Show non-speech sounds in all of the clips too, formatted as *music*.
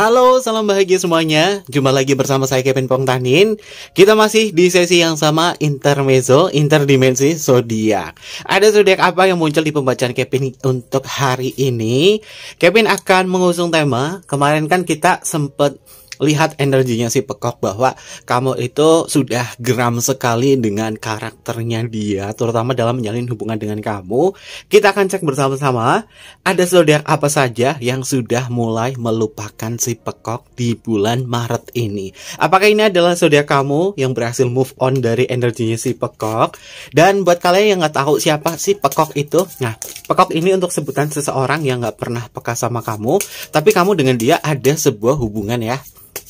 Halo, salam bahagia semuanya. Jumpa lagi bersama saya Kevin Pongtanin. Kita masih di sesi yang sama intermezzo, interdimensi zodiak. Ada zodiak apa yang muncul di pembacaan Kevin untuk hari ini? Kevin akan mengusung tema. Kemarin kan kita sempat lihat energinya si Pekok bahwa kamu itu sudah geram sekali dengan karakternya dia, terutama dalam menjalin hubungan dengan kamu. Kita akan cek bersama-sama ada zodiak apa saja yang sudah mulai melupakan si Pekok di bulan Maret ini. Apakah ini adalah zodiak kamu yang berhasil move on dari energinya si Pekok? Dan buat kalian yang nggak tahu siapa si Pekok itu, nah Pekok ini untuk sebutan seseorang yang nggak pernah peka sama kamu, tapi kamu dengan dia ada sebuah hubungan ya.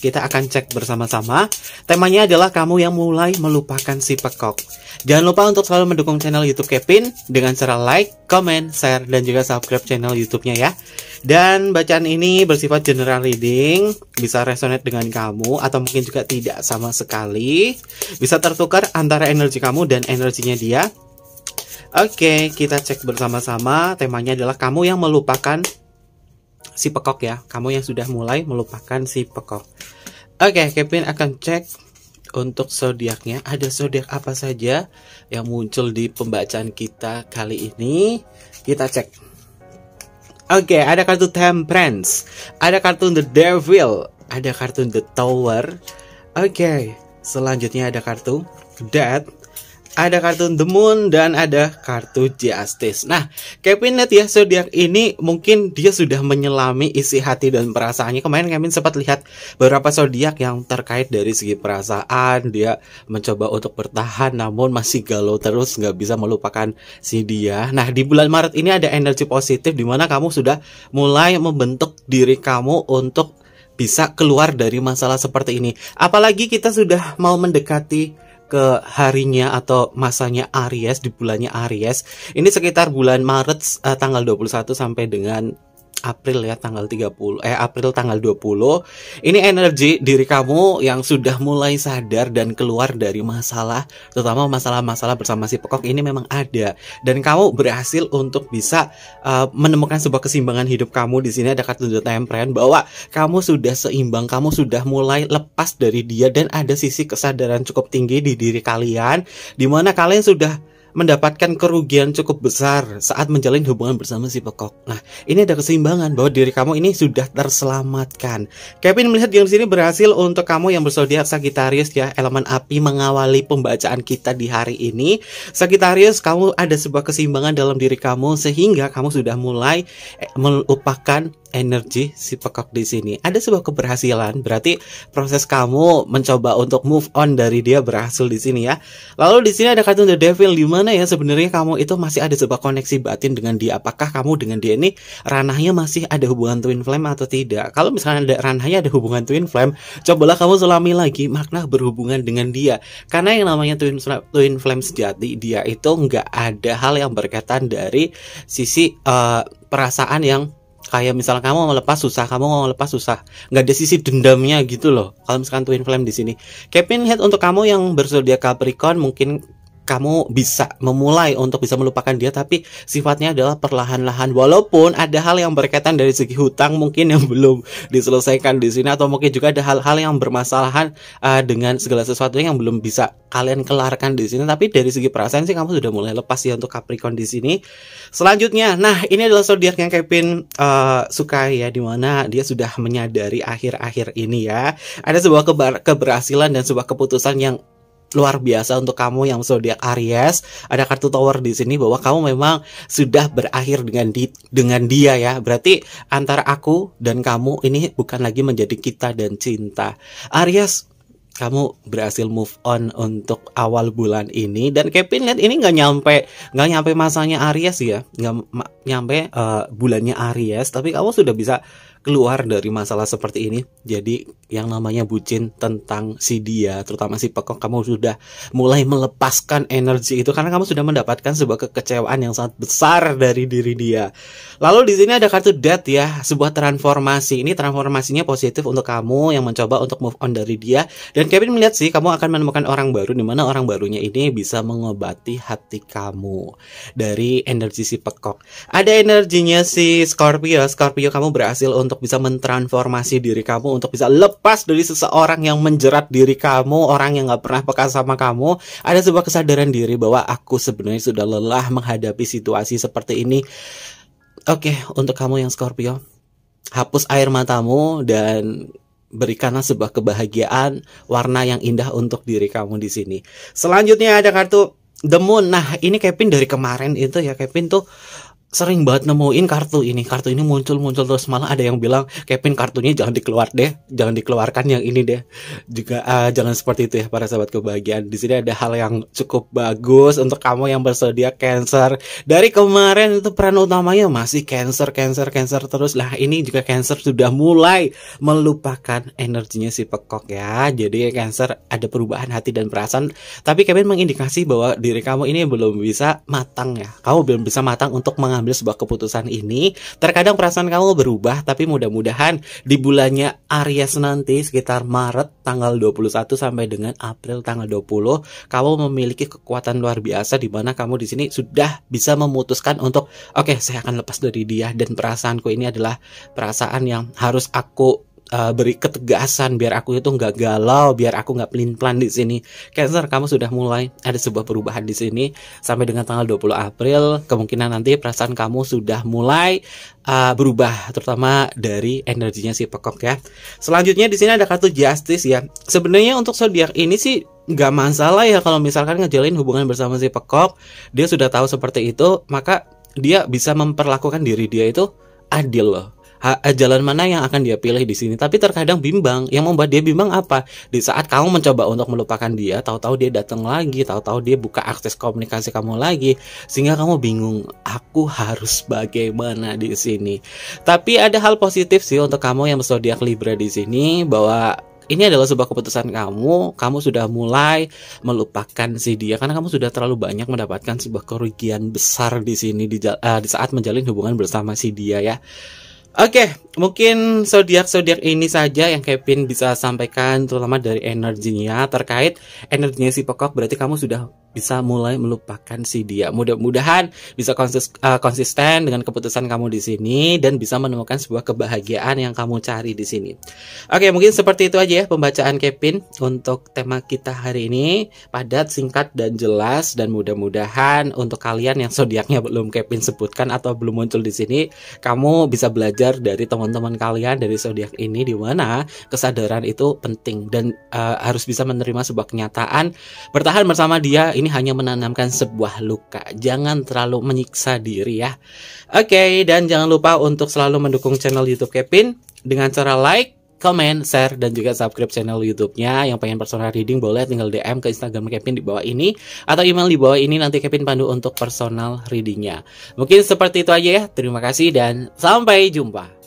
Kita akan cek bersama-sama. Temanya adalah kamu yang mulai melupakan si pekok. Jangan lupa untuk selalu mendukung channel YouTube Kevin dengan cara like, comment, share, dan juga subscribe channel YouTube-nya ya. Dan bacaan ini bersifat general reading, bisa resonate dengan kamu atau mungkin juga tidak sama sekali. Bisa tertukar antara energi kamu dan energinya dia. Oke, kita cek bersama-sama. Temanya adalah kamu yang melupakan si pekok ya. Kamu yang sudah mulai melupakan si pekok. Oke, okay, Kevin akan cek untuk zodiaknya. Ada zodiak apa saja yang muncul di pembacaan kita kali ini? Kita cek. Oke, okay, ada kartu Temperance, ada kartu The Devil, ada kartu The Tower. Oke, okay, selanjutnya ada kartu Death, ada kartun The Moon dan ada kartu Justice. Nah, Kevin lihat ya zodiak ini mungkin dia sudah menyelami isi hati dan perasaannya. Kemarin Kevin sempat lihat beberapa zodiak yang terkait dari segi perasaan, dia mencoba untuk bertahan namun masih galau terus nggak bisa melupakan si dia. Nah, di bulan Maret ini ada energi positif di mana kamu sudah mulai membentuk diri kamu untuk bisa keluar dari masalah seperti ini. Apalagi kita sudah mau mendekati ke harinya atau masanya Aries di bulannya Aries. Ini sekitar bulan Maret uh, tanggal 21 sampai dengan April ya tanggal 30 eh April tanggal 20 ini energi diri kamu yang sudah mulai sadar dan keluar dari masalah terutama masalah-masalah bersama si pekok ini memang ada dan kamu berhasil untuk bisa uh, menemukan sebuah keseimbangan hidup kamu di sini ada kartu temperen bahwa kamu sudah seimbang kamu sudah mulai lepas dari dia dan ada sisi kesadaran cukup tinggi di diri kalian di mana kalian sudah mendapatkan kerugian cukup besar saat menjalin hubungan bersama si pekok. Nah, ini ada keseimbangan bahwa diri kamu ini sudah terselamatkan. Kevin melihat yang sini berhasil untuk kamu yang bersodiak Sagittarius ya, elemen api mengawali pembacaan kita di hari ini. Sagittarius, kamu ada sebuah keseimbangan dalam diri kamu sehingga kamu sudah mulai eh, melupakan energi si pekok di sini. Ada sebuah keberhasilan, berarti proses kamu mencoba untuk move on dari dia berhasil di sini ya. Lalu di sini ada kartu The Devil di mana ya sebenarnya kamu itu masih ada sebuah koneksi batin dengan dia. Apakah kamu dengan dia ini ranahnya masih ada hubungan twin flame atau tidak? Kalau misalnya ada ranahnya ada hubungan twin flame, cobalah kamu selami lagi makna berhubungan dengan dia. Karena yang namanya twin flame, twin flame sejati dia itu nggak ada hal yang berkaitan dari sisi uh, perasaan yang kayak misal kamu mau lepas susah kamu mau lepas susah nggak ada sisi dendamnya gitu loh kalau misalkan twin flame di sini Kevin head untuk kamu yang bersedia Capricorn mungkin kamu bisa memulai untuk bisa melupakan dia tapi sifatnya adalah perlahan-lahan walaupun ada hal yang berkaitan dari segi hutang mungkin yang *laughs* belum diselesaikan di sini atau mungkin juga ada hal-hal yang bermasalahan uh, dengan segala sesuatu yang belum bisa kalian kelarkan di sini tapi dari segi perasaan sih kamu sudah mulai lepas ya untuk Capricorn di sini selanjutnya nah ini adalah zodiak yang Kevin uh, eh, suka ya dimana dia sudah menyadari akhir-akhir ini ya ada sebuah keberhasilan dan sebuah keputusan yang luar biasa untuk kamu yang zodiak Aries. Ada kartu tower di sini bahwa kamu memang sudah berakhir dengan di, dengan dia ya. Berarti antara aku dan kamu ini bukan lagi menjadi kita dan cinta. Aries kamu berhasil move on untuk awal bulan ini dan Kevin lihat ini nggak nyampe nggak nyampe masanya Aries ya nggak nyampe uh, bulannya Aries tapi kamu sudah bisa keluar dari masalah seperti ini. Jadi yang namanya bucin tentang si dia, terutama si pekok, kamu sudah mulai melepaskan energi itu karena kamu sudah mendapatkan sebuah kekecewaan yang sangat besar dari diri dia. Lalu di sini ada kartu death ya, sebuah transformasi. Ini transformasinya positif untuk kamu yang mencoba untuk move on dari dia. Dan Kevin melihat sih kamu akan menemukan orang baru di mana orang barunya ini bisa mengobati hati kamu dari energi si pekok. Ada energinya si Scorpio. Scorpio kamu berhasil untuk untuk bisa mentransformasi diri kamu, untuk bisa lepas dari seseorang yang menjerat diri kamu, orang yang nggak pernah peka sama kamu, ada sebuah kesadaran diri bahwa aku sebenarnya sudah lelah menghadapi situasi seperti ini. Oke, okay, untuk kamu yang Scorpio, hapus air matamu dan berikanlah sebuah kebahagiaan, warna yang indah untuk diri kamu di sini. Selanjutnya ada kartu The Moon. Nah, ini Kevin dari kemarin itu ya Kevin tuh sering banget nemuin kartu ini kartu ini muncul muncul terus malah ada yang bilang Kevin kartunya jangan dikeluar deh jangan dikeluarkan yang ini deh juga uh, jangan seperti itu ya para sahabat kebahagiaan di sini ada hal yang cukup bagus untuk kamu yang bersedia cancer dari kemarin itu peran utamanya masih cancer cancer cancer terus lah ini juga cancer sudah mulai melupakan energinya si pekok ya jadi cancer ada perubahan hati dan perasaan tapi Kevin mengindikasi bahwa diri kamu ini belum bisa matang ya kamu belum bisa matang untuk meng mengambil sebuah keputusan ini. Terkadang perasaan kamu berubah, tapi mudah-mudahan di bulannya Aries nanti sekitar Maret tanggal 21 sampai dengan April tanggal 20, kamu memiliki kekuatan luar biasa di mana kamu di sini sudah bisa memutuskan untuk oke, okay, saya akan lepas dari dia dan perasaanku ini adalah perasaan yang harus aku uh, beri ketegasan biar aku itu nggak galau biar aku nggak pelin pelan di sini Cancer kamu sudah mulai ada sebuah perubahan di sini sampai dengan tanggal 20 April kemungkinan nanti perasaan kamu sudah mulai uh, berubah terutama dari energinya si pekok ya selanjutnya di sini ada kartu Justice ya sebenarnya untuk zodiak ini sih nggak masalah ya kalau misalkan ngejalin hubungan bersama si pekok dia sudah tahu seperti itu maka dia bisa memperlakukan diri dia itu adil loh Eh, jalan mana yang akan dia pilih di sini. Tapi terkadang bimbang. Yang membuat dia bimbang apa? Di saat kamu mencoba untuk melupakan dia, tahu-tahu dia datang lagi, tahu-tahu dia buka akses komunikasi kamu lagi, sehingga kamu bingung. Aku harus bagaimana di sini? Tapi ada hal positif sih untuk kamu yang zodiak Libra di sini bahwa ini adalah sebuah keputusan kamu. Kamu sudah mulai melupakan si dia karena kamu sudah terlalu banyak mendapatkan sebuah kerugian besar di sini di, uh, di saat menjalin hubungan bersama si dia ya. Oke, okay, mungkin zodiak-zodiak ini saja yang Kevin bisa sampaikan terutama dari energinya terkait energinya si pokok berarti kamu sudah bisa mulai melupakan si dia. Mudah-mudahan bisa konsis, uh, konsisten dengan keputusan kamu di sini dan bisa menemukan sebuah kebahagiaan yang kamu cari di sini. Oke, mungkin seperti itu aja ya pembacaan Kevin untuk tema kita hari ini. Padat, singkat dan jelas dan mudah-mudahan untuk kalian yang zodiaknya belum Kevin sebutkan atau belum muncul di sini, kamu bisa belajar dari teman-teman kalian dari zodiak ini di mana kesadaran itu penting dan uh, harus bisa menerima sebuah kenyataan bertahan bersama dia ini hanya menanamkan sebuah luka. Jangan terlalu menyiksa diri ya. Oke, okay, dan jangan lupa untuk selalu mendukung channel YouTube Kevin dengan cara like, comment, share, dan juga subscribe channel YouTube-nya. Yang pengen personal reading boleh tinggal DM ke Instagram Kevin di bawah ini atau email di bawah ini nanti Kevin pandu untuk personal readingnya. Mungkin seperti itu aja ya. Terima kasih dan sampai jumpa.